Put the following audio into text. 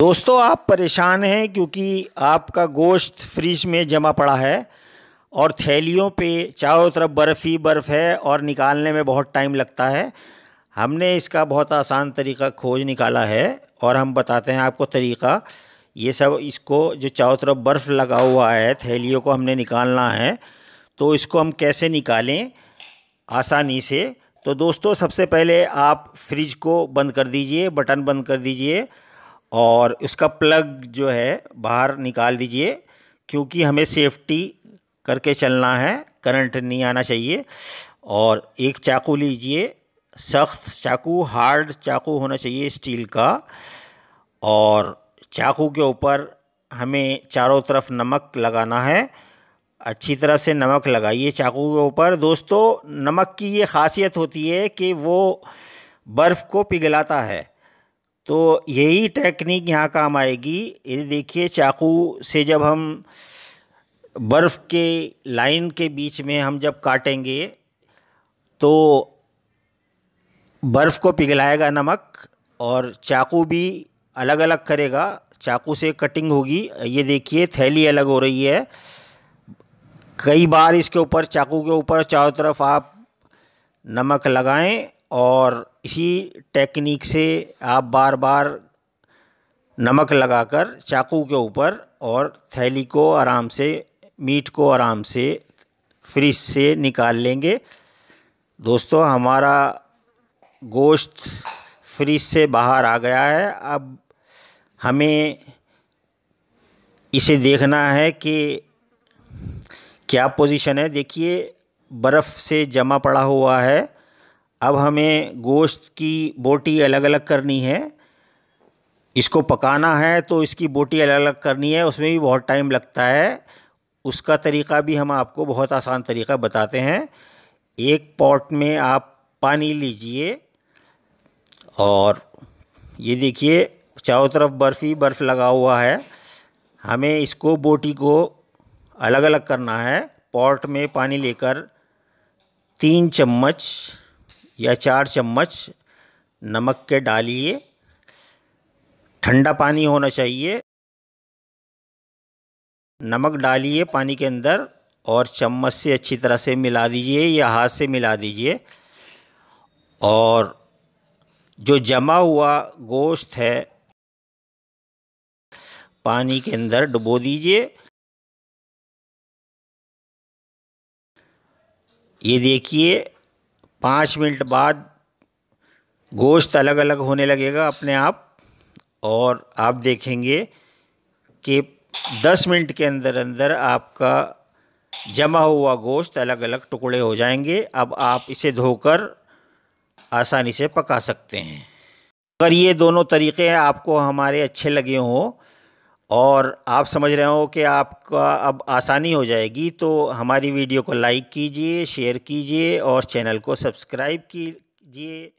दोस्तों आप परेशान हैं क्योंकि आपका गोश्त फ्रिज में जमा पड़ा है और थैलियों पे चारों तरफ बर्फ़ ही बर्फ़ है और निकालने में बहुत टाइम लगता है हमने इसका बहुत आसान तरीका खोज निकाला है और हम बताते हैं आपको तरीका ये सब इसको जो चारों तरफ बर्फ़ लगा हुआ है थैलियों को हमने निकालना है तो इसको हम कैसे निकालें आसानी से तो दोस्तों सबसे पहले आप फ्रिज को बंद कर दीजिए बटन बंद कर दीजिए और इसका प्लग जो है बाहर निकाल दीजिए क्योंकि हमें सेफ्टी करके चलना है करंट नहीं आना चाहिए और एक चाकू लीजिए सख्त चाकू हार्ड चाकू होना चाहिए स्टील का और चाकू के ऊपर हमें चारों तरफ नमक लगाना है अच्छी तरह से नमक लगाइए चाकू के ऊपर दोस्तों नमक की ये खासियत होती है कि वो बर्फ़ को पिघलाता है तो यही टेक्निक यहाँ काम आएगी ये देखिए चाकू से जब हम बर्फ़ के लाइन के बीच में हम जब काटेंगे तो बर्फ़ को पिघलाएगा नमक और चाकू भी अलग अलग करेगा चाकू से कटिंग होगी ये देखिए थैली अलग हो रही है कई बार इसके ऊपर चाकू के ऊपर चारों तरफ आप नमक लगाएं और इसी टेक्निक से आप बार बार नमक लगाकर चाकू के ऊपर और थैली को आराम से मीट को आराम से फ्रिज से निकाल लेंगे दोस्तों हमारा गोश्त फ्रिज से बाहर आ गया है अब हमें इसे देखना है कि क्या पोजीशन है देखिए बर्फ़ से जमा पड़ा हुआ है अब हमें गोश्त की बोटी अलग अलग करनी है इसको पकाना है तो इसकी बोटी अलग अलग करनी है उसमें भी बहुत टाइम लगता है उसका तरीका भी हम आपको बहुत आसान तरीका बताते हैं एक पॉट में आप पानी लीजिए और ये देखिए चारों तरफ बर्फ़ ही बर्फ़ लगा हुआ है हमें इसको बोटी को अलग अलग करना है पॉट में पानी लेकर तीन चम्मच या चार चम्मच नमक के डालिए ठंडा पानी होना चाहिए नमक डालिए पानी के अंदर और चम्मच से अच्छी तरह से मिला दीजिए या हाथ से मिला दीजिए और जो जमा हुआ गोश्त है पानी के अंदर डुबो दीजिए ये देखिए पाँच मिनट बाद गोश्त अलग अलग होने लगेगा अपने आप और आप देखेंगे कि दस मिनट के अंदर अंदर आपका जमा हुआ गोश्त अलग अलग टुकड़े हो जाएंगे अब आप इसे धोकर आसानी से पका सकते हैं अगर ये दोनों तरीक़े आपको हमारे अच्छे लगे हों और आप समझ रहे हो कि आपका अब आसानी हो जाएगी तो हमारी वीडियो को लाइक कीजिए शेयर कीजिए और चैनल को सब्सक्राइब कीजिए